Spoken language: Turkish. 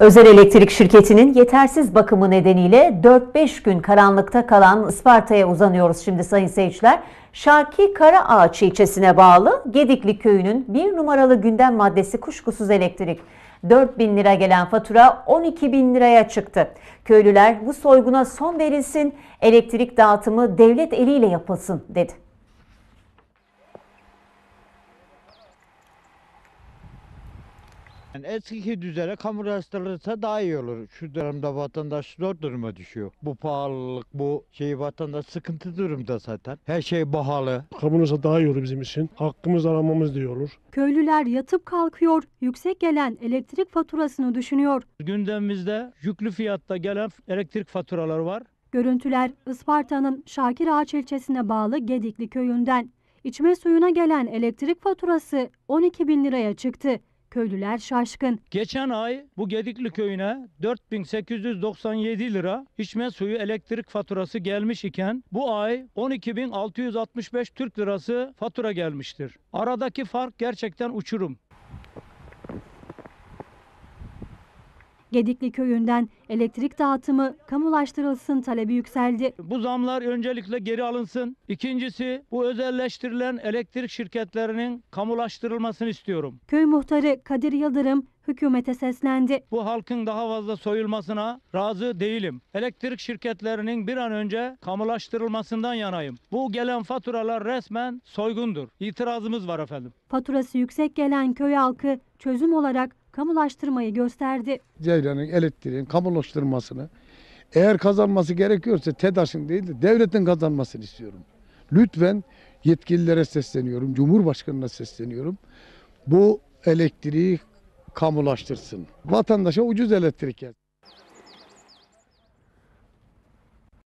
Özel elektrik şirketinin yetersiz bakımı nedeniyle 4-5 gün karanlıkta kalan Isparta'ya uzanıyoruz şimdi sayın seyirciler. Şarki Karaağaç ilçesine bağlı Gedikli köyünün bir numaralı gündem maddesi kuşkusuz elektrik. 4 bin lira gelen fatura 12 bin liraya çıktı. Köylüler bu soyguna son verilsin, elektrik dağıtımı devlet eliyle yapılsın dedi. Yani eskiki düzene kamurlaştırılırsa daha iyi olur. Şu dönemde vatandaş zor duruma düşüyor. Bu pahalılık, bu şey vatandaş sıkıntı durumda zaten. Her şey pahalı. Kabul daha iyi olur bizim için. Hakkımız aramamız diye olur. Köylüler yatıp kalkıyor, yüksek gelen elektrik faturasını düşünüyor. Gündemimizde yüklü fiyatta gelen elektrik faturaları var. Görüntüler Isparta'nın Şakir Ağaç ilçesine bağlı Gedikli köyünden. İçme suyuna gelen elektrik faturası 12 bin liraya çıktı. Köylüler şaşkın. Geçen ay bu Gedikli köyüne 4897 lira içme suyu elektrik faturası gelmiş iken bu ay 12665 Türk lirası fatura gelmiştir. Aradaki fark gerçekten uçurum. Gedikli köyünden elektrik dağıtımı kamulaştırılsın talebi yükseldi. Bu zamlar öncelikle geri alınsın. İkincisi bu özelleştirilen elektrik şirketlerinin kamulaştırılmasını istiyorum. Köy muhtarı Kadir Yıldırım hükümete seslendi. Bu halkın daha fazla soyulmasına razı değilim. Elektrik şirketlerinin bir an önce kamulaştırılmasından yanayım. Bu gelen faturalar resmen soygundur. İtirazımız var efendim. Faturası yüksek gelen köy halkı çözüm olarak kamulaştırmayı gösterdi. Ceylan'ın elektriğin kamulaştırmasını eğer kazanması gerekiyorsa TEDAŞ'ın değil de devletin kazanmasını istiyorum. Lütfen yetkililere sesleniyorum, Cumhurbaşkanı'na sesleniyorum. Bu elektriği kamulaştırsın. Vatandaşa ucuz elektrik gelsin.